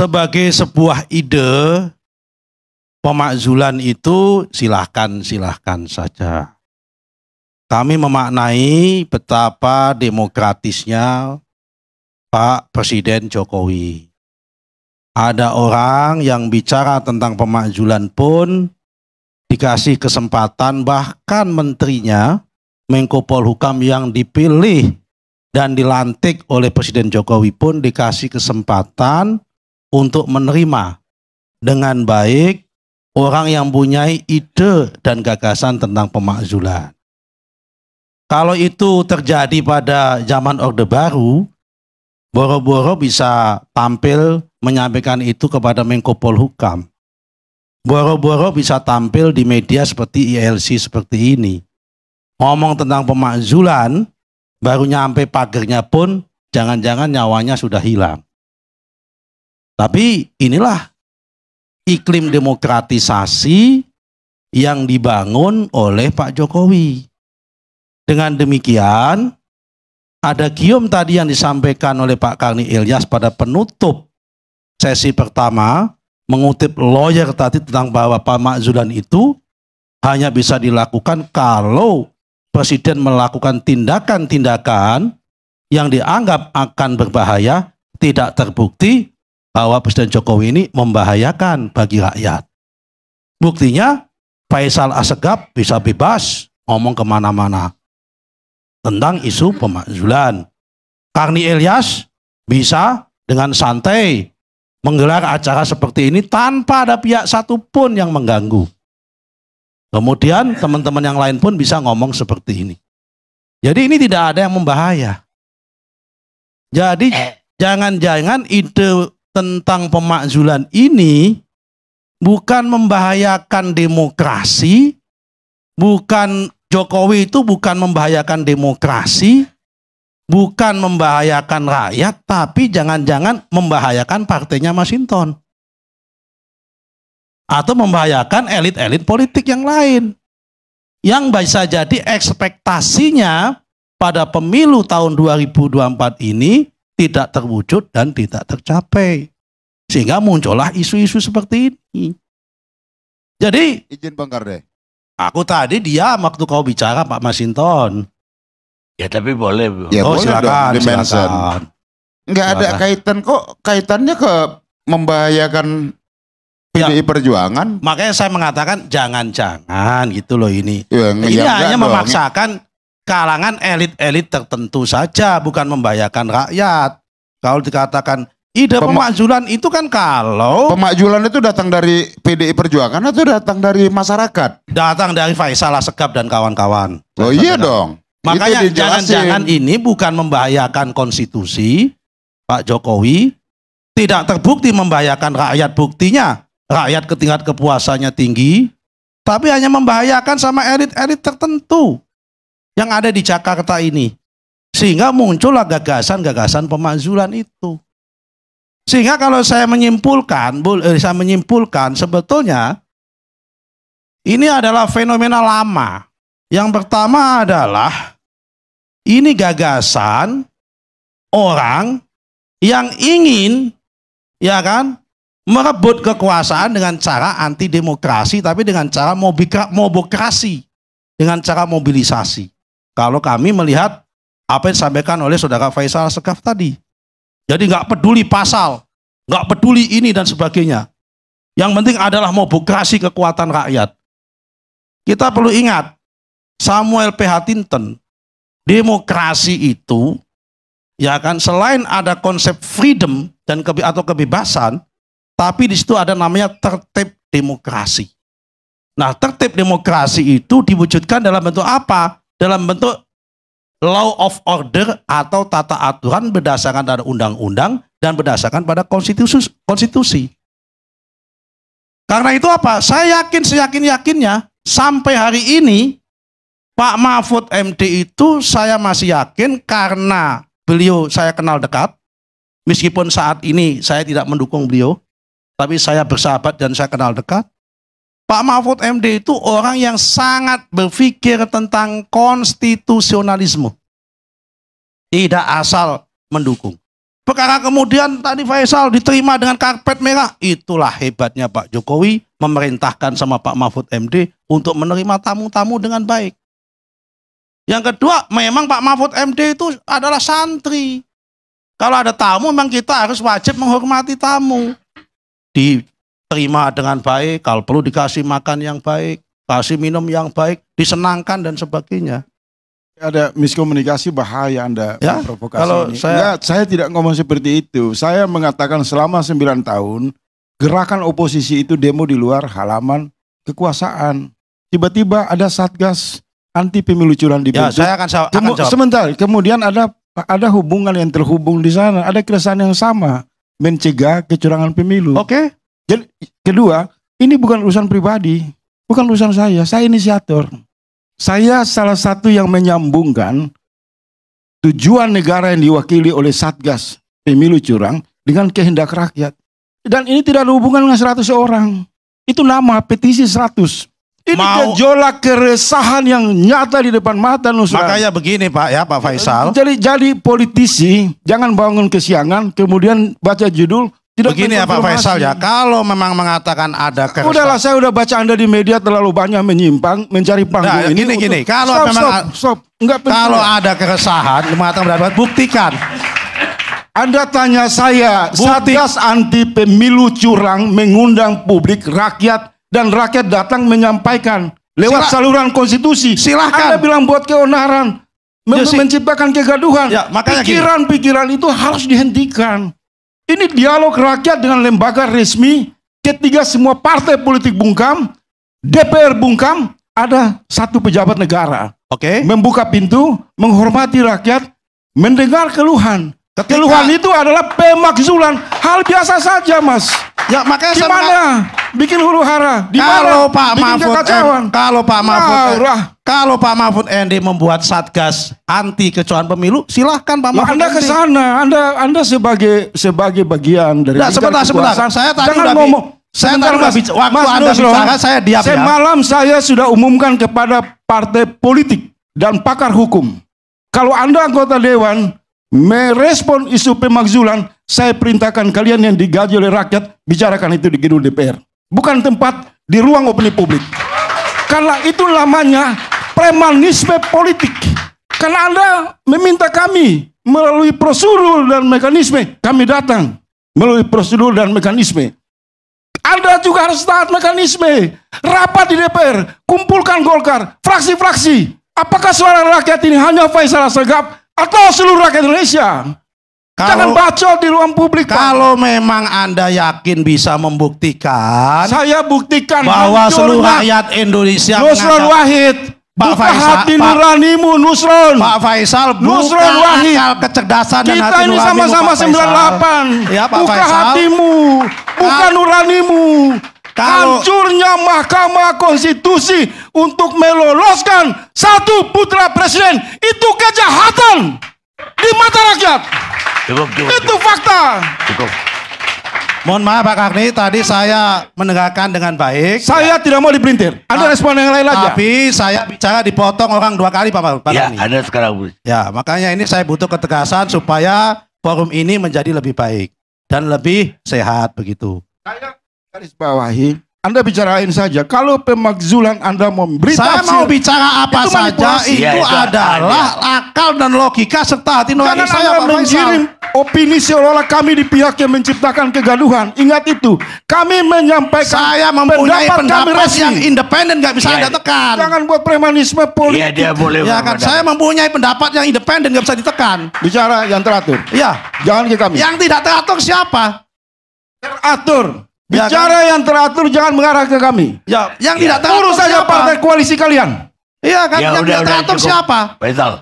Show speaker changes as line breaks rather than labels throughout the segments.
sebagai sebuah ide pemakzulan itu silahkan silahkan saja. Kami memaknai betapa demokratisnya Pak Presiden Jokowi. Ada orang yang bicara tentang pemakzulan pun dikasih kesempatan bahkan menterinya Menko Polhukam yang dipilih dan dilantik oleh Presiden Jokowi pun dikasih kesempatan untuk menerima dengan baik orang yang punya ide dan gagasan tentang pemakzulan. Kalau itu terjadi pada zaman Orde Baru, boro-boro bisa tampil menyampaikan itu kepada Menko Polhukam. Boro-boro bisa tampil di media seperti ILC seperti ini. Ngomong tentang pemakzulan, baru nyampe pagernya pun jangan-jangan nyawanya sudah hilang. Tapi inilah iklim demokratisasi yang dibangun oleh Pak Jokowi. Dengan demikian, ada gium tadi yang disampaikan oleh Pak Karni Ilyas pada penutup sesi pertama, mengutip lawyer tadi tentang bahwa Pak Makzulan itu hanya bisa dilakukan kalau Presiden melakukan tindakan-tindakan yang dianggap akan berbahaya tidak terbukti bahwa Presiden Jokowi ini membahayakan bagi rakyat. Buktinya Faisal asegap bisa bebas ngomong kemana-mana tentang isu pemakzulan. Karni elias bisa dengan santai menggelar acara seperti ini tanpa ada pihak satupun yang mengganggu. Kemudian teman-teman yang lain pun bisa ngomong seperti ini. Jadi ini tidak ada yang membahaya. Jadi eh. jangan-jangan ide tentang pemakzulan ini bukan membahayakan demokrasi, bukan Jokowi itu bukan membahayakan demokrasi, bukan membahayakan rakyat, tapi jangan-jangan membahayakan partainya Masinton. Atau membahayakan elit-elit politik yang lain. Yang bisa jadi ekspektasinya pada pemilu tahun 2024 ini tidak terwujud dan tidak tercapai. Sehingga muncullah isu-isu seperti ini. Jadi izin Bang Karde. Aku tadi dia waktu kau bicara Pak Masinton. Ya tapi boleh.
Ya, oh boleh silakan, dong, silakan. Enggak ada kaitan kok kaitannya ke membahayakan PDI ya, Perjuangan.
Makanya saya mengatakan jangan-jangan gitu loh ini. Ya, ini ya, hanya dong. memaksakan kalangan elit-elit tertentu saja, bukan membahayakan rakyat. Kalau dikatakan
ide Pem pemakzulan itu kan kalau pemakzulan itu datang dari PDI Perjuangan atau datang dari masyarakat?
Datang dari Faisal Asegab dan kawan-kawan. Oh iya kawan. dong. Makanya jangan-jangan ini bukan membahayakan konstitusi Pak Jokowi, tidak terbukti membahayakan rakyat buktinya. Rakyat ketingkat kepuasannya tinggi, tapi hanya membahayakan sama elit-elit tertentu yang ada di Jakarta ini. Sehingga muncullah gagasan-gagasan pemakzulan itu. Sehingga kalau saya menyimpulkan, eh, saya menyimpulkan sebetulnya ini adalah fenomena lama. Yang pertama adalah ini gagasan orang yang ingin ya kan merebut kekuasaan dengan cara anti demokrasi tapi dengan cara mobokrasi dengan cara mobilisasi kalau kami melihat apa yang disampaikan oleh saudara Faisal Sekaf tadi. Jadi nggak peduli pasal, nggak peduli ini dan sebagainya. Yang penting adalah mau mobilisasi kekuatan rakyat. Kita perlu ingat, Samuel P. Hatinton, demokrasi itu, ya kan, selain ada konsep freedom dan kebe atau kebebasan, tapi di situ ada namanya tertib demokrasi. Nah, tertib demokrasi itu diwujudkan dalam bentuk apa? dalam bentuk law of order atau tata aturan berdasarkan pada undang-undang dan berdasarkan pada konstitusi. konstitusi. Karena itu apa? Saya yakin, seyakin-yakinnya sampai hari ini Pak Mahfud MD itu saya masih yakin karena beliau saya kenal dekat. Meskipun saat ini saya tidak mendukung beliau, tapi saya bersahabat dan saya kenal dekat. Pak Mahfud MD itu orang yang sangat berpikir tentang konstitusionalisme. Tidak asal mendukung. Perkara kemudian tadi Faisal diterima dengan karpet merah. Itulah hebatnya Pak Jokowi memerintahkan sama Pak Mahfud MD untuk menerima tamu-tamu dengan baik. Yang kedua, memang Pak Mahfud MD itu adalah santri. Kalau ada tamu memang kita harus wajib menghormati tamu. Di terima dengan baik, kalau perlu dikasih makan yang baik, kasih
minum yang baik, disenangkan dan sebagainya. Ada miskomunikasi bahaya Anda ya, provokasi kalau ini. Saya, Enggak, ya, saya tidak ngomong seperti itu. Saya mengatakan selama 9 tahun gerakan oposisi itu demo di luar halaman kekuasaan. Tiba-tiba ada satgas anti pemilu curang di ya, saya akan, saya akan jawab. Sebentar, kemudian ada ada hubungan yang terhubung di sana, ada keresahan yang sama mencegah kecurangan pemilu. Oke. Okay. Jadi kedua, ini bukan urusan pribadi, bukan urusan saya. Saya inisiator. Saya salah satu yang menyambungkan tujuan negara yang diwakili oleh Satgas Pemilu Curang dengan kehendak rakyat. Dan ini tidak ada hubungan dengan 100 orang. Itu nama petisi 100. Ini Mau, gejolak keresahan yang nyata di depan mata Nusra. Makanya
begini Pak ya Pak Faisal.
Jadi jadi politisi jangan bangun kesiangan kemudian baca judul tidak Begini ya Pak Faisal ya, kalau memang mengatakan ada kerusakan. Udahlah saya udah baca Anda di media terlalu banyak menyimpang mencari nah, panggung nah, ini. Gini gini, kalau stop, memang stop, stop. Enggak Kalau ada keresahan mengatakan berdapat buktikan. Anda tanya saya, Bukti. Satgas anti pemilu curang mengundang publik rakyat dan rakyat datang menyampaikan lewat Sila, saluran konstitusi. Silahkan. Anda bilang buat keonaran, ya, menciptakan kegaduhan. pikiran ya, pikiran-pikiran itu harus dihentikan. Ini dialog rakyat dengan lembaga resmi. Ketiga semua partai politik bungkam, DPR bungkam, ada satu pejabat negara. Oke. Okay. Membuka pintu, menghormati rakyat, mendengar keluhan. Ketika... Keluhan itu adalah pemakzulan. Hal biasa saja, Mas. Ya, makanya Gimana? Saya bikin huru hara. Di kalau Pak Mahfud,
kalau Pak Mahfud, kalau Pak Mahfud ND membuat satgas anti kecurangan pemilu,
silahkan Pak ya, Mahfud. anda ke sana, Anda Anda sebagai sebagai bagian dari nah, sebentar, sebentar. Saya tadi Jangan ngomong. Saya tadi udah bicara, waktu Mas Anda bicara, saya diam saya, Malam saya sudah umumkan kepada partai politik dan pakar hukum. Kalau Anda anggota dewan merespon isu pemakzulan, saya perintahkan kalian yang digaji oleh rakyat bicarakan itu di gedung DPR bukan tempat di ruang opini publik. Karena itu namanya premanisme politik. Karena Anda meminta kami melalui prosedur dan mekanisme, kami datang melalui prosedur dan mekanisme. Anda juga harus taat mekanisme. Rapat di DPR, kumpulkan Golkar, fraksi-fraksi. Apakah suara rakyat ini hanya Faisal Segap atau seluruh rakyat Indonesia? Kalau, Jangan bacol di ruang publik. Kalau Pak. memang Anda
yakin bisa membuktikan, saya
buktikan bahwa seluruh rakyat Indonesia Nusron Wahid Pak Buka Faisal, hati Pak, nuranimu Nusron. Pak Faisal, Nusron Wahid. kecerdasan Kita dan hati ini sama-sama 98. Ya, Pak buka Faisal. hatimu, buka nuranimu. Kalau, Hancurnya Mahkamah Konstitusi untuk meloloskan satu putra presiden itu kejahatan di mata rakyat. Cukup, cukup, Itu fakta. Cukup. Mohon
maaf Pak Kakni, tadi saya mendengarkan dengan baik. Saya ya. tidak mau diperintir. Anda nah, respon yang lain aja. Tapi saya bicara dipotong orang dua kali Pak, Pak ya, Kakni. Ya, Anda sekarang. Ya, makanya ini saya butuh ketegasan supaya forum ini menjadi lebih baik dan lebih sehat begitu.
Saya garis bawahi anda bicarain saja. Kalau pemakzulan Anda memberi Saya tafsir, mau bicara apa itu saja itu, ya, itu adalah ada. akal dan logika serta hati nurani saya mengirim opini seolah-olah kami di pihak yang menciptakan kegaduhan. Ingat itu. Kami menyampaikan saya mempunyai pendapat, pendapat kami resmi. yang independen nggak bisa ya, Anda ya. tekan. Jangan buat premanisme politik. Ya, dia boleh. Ya kan? Saya mempunyai pendapat yang independen nggak bisa ditekan. Bicara yang teratur. Iya. Jangan ke kami. Yang tidak teratur siapa? Teratur. Bicara ya, kan? yang teratur jangan mengarah ke kami. Ya, yang ya. tidak tahu urus saja partai koalisi kalian. Iya kan ya, yang udah, tidak teratur siapa? Betul.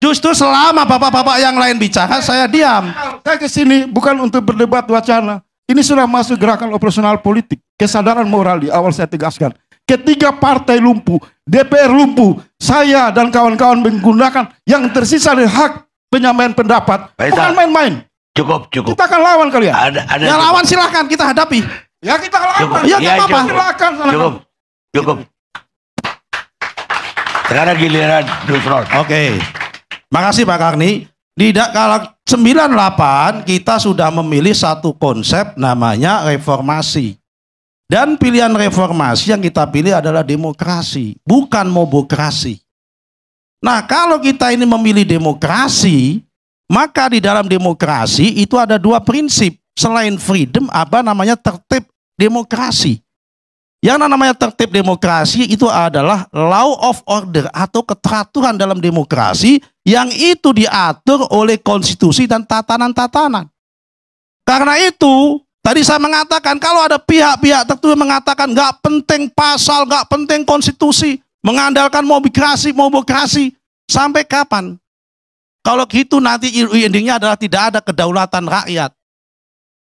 Justru selama bapak-bapak yang lain bicara saya diam. Saya ke sini bukan untuk berdebat wacana. Ini sudah masuk gerakan operasional politik. Kesadaran moral di awal saya tegaskan. Ketiga partai lumpuh, DPR lumpuh, saya dan kawan-kawan menggunakan yang tersisa dari hak penyampaian pendapat. Baik, bukan main-main. Cukup, cukup. Kita akan lawan kalian. Ada, ada. Yang lawan silahkan
kita hadapi. Ya kita
lawan. Cukup. Ya, ya apa-apa. Silahkan. Cukup, cukup.
Sekarang giliran Oke. Okay. Makasih Pak Karni. Tidak kalah 98 kita sudah memilih satu konsep namanya reformasi. Dan pilihan reformasi yang kita pilih adalah demokrasi, bukan mobokrasi. Nah, kalau kita ini memilih demokrasi, maka di dalam demokrasi itu ada dua prinsip. Selain freedom, apa namanya tertib demokrasi. Yang namanya tertib demokrasi itu adalah law of order atau keteraturan dalam demokrasi yang itu diatur oleh konstitusi dan tatanan-tatanan. Karena itu, tadi saya mengatakan kalau ada pihak-pihak tertentu yang mengatakan nggak penting pasal, nggak penting konstitusi, mengandalkan mobikrasi, mobokrasi, sampai kapan? Kalau gitu nanti endingnya adalah tidak ada kedaulatan rakyat.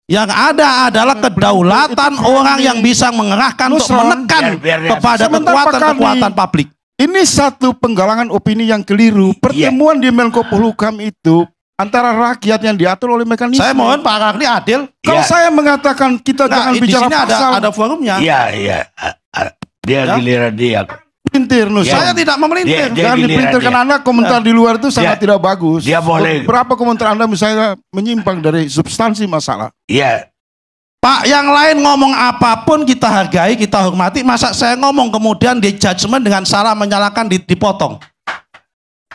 Yang ada
adalah kedaulatan orang yang bisa mengerahkan untuk menekan kepada kekuatan-kekuatan publik. Ini satu penggalangan opini yang keliru. Iya. Pertemuan yeah. di Menko Polhukam itu antara rakyat yang diatur oleh mekanisme. Saya mohon Pak Rakyat adil. Kalau yeah. saya mengatakan kita nah, jangan bicara pasal. ada ada forumnya. Iya, iya. Dia ya. giliran dia memerintir Nus. Yeah. Iya. Saya tidak memerintir. Yeah, Jangan diperintahkan Anda komentar uh, di luar itu sangat yeah. tidak bagus. Dia boleh. Berapa komentar Anda misalnya menyimpang dari substansi masalah? Iya.
Pak, yang lain ngomong apapun kita hargai, kita hormati. Masa saya ngomong kemudian di judgement dengan salah menyalahkan dipotong.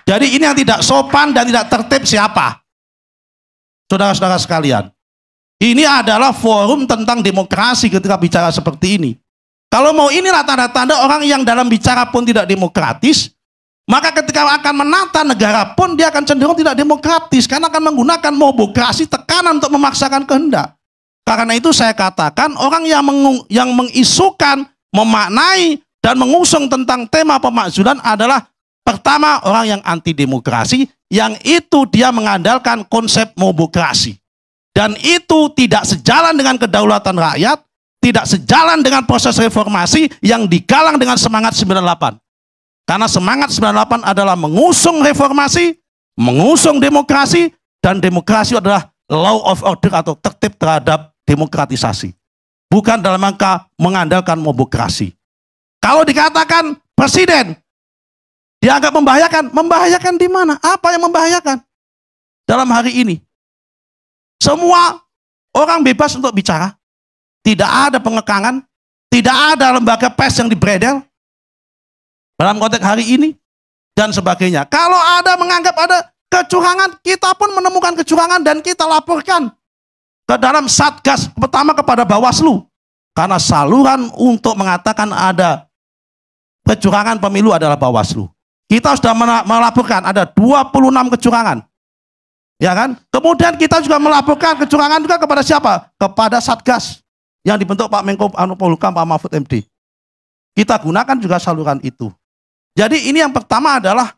Jadi ini yang tidak sopan dan tidak tertib siapa? Saudara-saudara sekalian. Ini adalah forum tentang demokrasi ketika bicara seperti ini. Kalau mau inilah tanda-tanda orang yang dalam bicara pun tidak demokratis, maka ketika akan menata negara pun dia akan cenderung tidak demokratis karena akan menggunakan mobokrasi tekanan untuk memaksakan kehendak. Karena itu saya katakan orang yang yang mengisukan, memaknai dan mengusung tentang tema pemakzulan adalah pertama orang yang anti demokrasi yang itu dia mengandalkan konsep mobokrasi. Dan itu tidak sejalan dengan kedaulatan rakyat, tidak sejalan dengan proses reformasi yang digalang dengan semangat 98. Karena semangat 98 adalah mengusung reformasi, mengusung demokrasi, dan demokrasi adalah law of order atau tertib terhadap demokratisasi. Bukan dalam rangka mengandalkan mobokrasi. Kalau dikatakan presiden dianggap membahayakan, membahayakan di mana? Apa yang membahayakan? Dalam hari ini. Semua orang bebas untuk bicara. Tidak ada pengekangan, tidak ada lembaga pes yang dibredel dalam konteks hari ini dan sebagainya. Kalau ada menganggap ada kecurangan, kita pun menemukan kecurangan dan kita laporkan ke dalam satgas pertama kepada Bawaslu. Karena saluran untuk mengatakan ada kecurangan pemilu adalah Bawaslu. Kita sudah melaporkan ada 26 kecurangan. Ya kan? Kemudian kita juga melaporkan kecurangan juga kepada siapa? Kepada Satgas yang dibentuk Pak Menko Anu Polhukam Pak Mahfud MD. Kita gunakan juga saluran itu. Jadi ini yang pertama adalah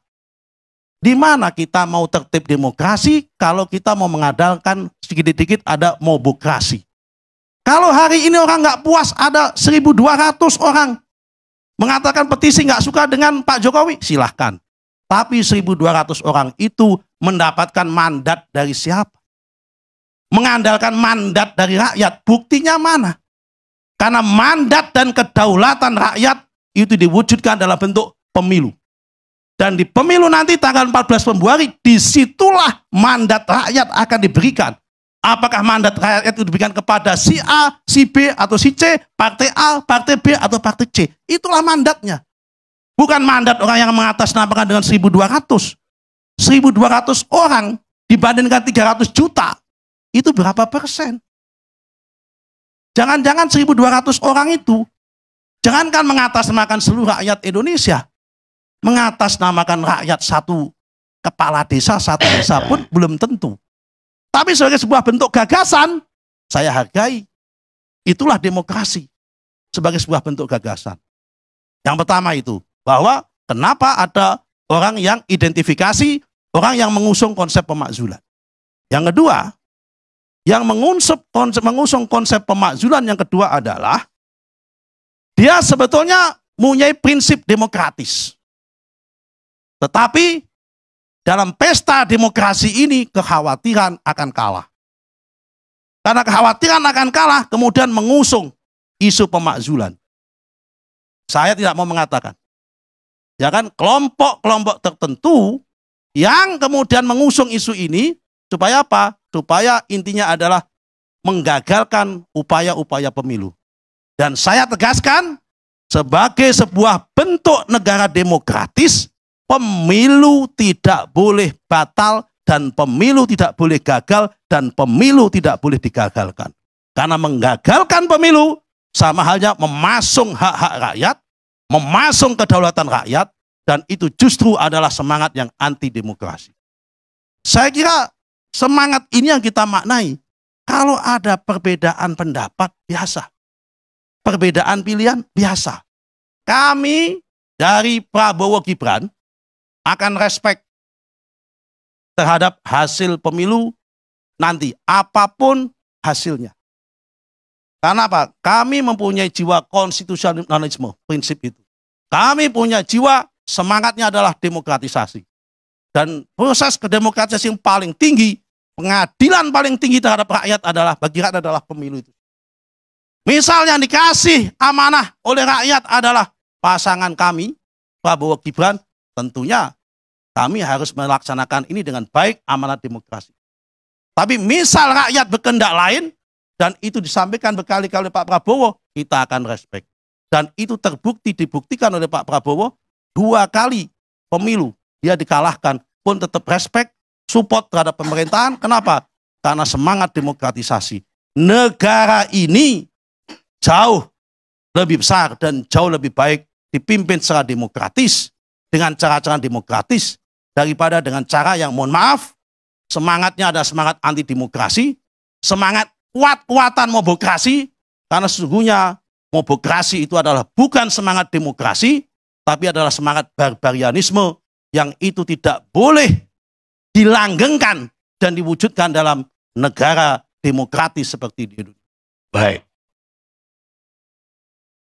di mana kita mau tertib demokrasi kalau kita mau mengandalkan sedikit-sedikit ada mobokrasi. Kalau hari ini orang nggak puas ada 1.200 orang mengatakan petisi nggak suka dengan Pak Jokowi, silahkan. Tapi 1.200 orang itu mendapatkan mandat dari siapa? Mengandalkan mandat dari rakyat, buktinya mana? Karena mandat dan kedaulatan rakyat itu diwujudkan dalam bentuk pemilu. Dan di pemilu nanti tanggal 14 Februari, disitulah mandat rakyat akan diberikan. Apakah mandat rakyat itu diberikan kepada si A, si B, atau si C, partai A, partai B, atau partai C. Itulah mandatnya. Bukan mandat orang yang mengatasnamakan dengan 1.200. 1.200 orang dibandingkan 300 juta, itu berapa persen? Jangan-jangan 1.200 orang itu, jangankan mengatasnamakan seluruh rakyat Indonesia, mengatasnamakan rakyat satu kepala desa, satu desa pun belum tentu. Tapi sebagai sebuah bentuk gagasan, saya hargai. Itulah demokrasi sebagai sebuah bentuk gagasan. Yang pertama itu, bahwa kenapa ada orang yang identifikasi, orang yang mengusung konsep pemakzulan. Yang kedua, yang mengusung konsep, mengusung konsep pemakzulan yang kedua adalah dia sebetulnya mempunyai prinsip demokratis. Tetapi dalam pesta demokrasi ini kekhawatiran akan kalah. Karena kekhawatiran akan kalah kemudian mengusung isu pemakzulan. Saya tidak mau mengatakan. Ya kan kelompok-kelompok tertentu yang kemudian mengusung isu ini Supaya apa? Supaya intinya adalah menggagalkan upaya-upaya pemilu. Dan saya tegaskan, sebagai sebuah bentuk negara demokratis, pemilu tidak boleh batal dan pemilu tidak boleh gagal dan pemilu tidak boleh digagalkan. Karena menggagalkan pemilu sama halnya memasung hak-hak rakyat, memasung kedaulatan rakyat, dan itu justru adalah semangat yang anti demokrasi. Saya kira Semangat ini yang kita maknai. Kalau ada perbedaan pendapat, biasa. Perbedaan pilihan, biasa. Kami dari Prabowo Gibran akan respect terhadap hasil pemilu nanti. Apapun hasilnya. Karena apa? Kami mempunyai jiwa konstitusionalisme, prinsip itu. Kami punya jiwa, semangatnya adalah demokratisasi. Dan proses kedemokrasi yang paling tinggi, pengadilan paling tinggi terhadap rakyat adalah bagi rakyat adalah pemilu itu. Misalnya yang dikasih amanah oleh rakyat adalah pasangan kami, Prabowo Gibran, tentunya kami harus melaksanakan ini dengan baik amanat demokrasi. Tapi misal rakyat berkendak lain, dan itu disampaikan berkali-kali Pak Prabowo, kita akan respect. Dan itu terbukti dibuktikan oleh Pak Prabowo dua kali pemilu dia dikalahkan pun tetap respect, support terhadap pemerintahan. Kenapa? Karena semangat demokratisasi. Negara ini jauh lebih besar dan jauh lebih baik dipimpin secara demokratis dengan cara-cara demokratis daripada dengan cara yang mohon maaf semangatnya ada semangat anti demokrasi, semangat kuat-kuatan mobokrasi karena sesungguhnya mobokrasi itu adalah bukan semangat demokrasi tapi adalah semangat barbarianisme yang itu tidak boleh dilanggengkan dan diwujudkan dalam negara demokratis seperti di Indonesia. Baik.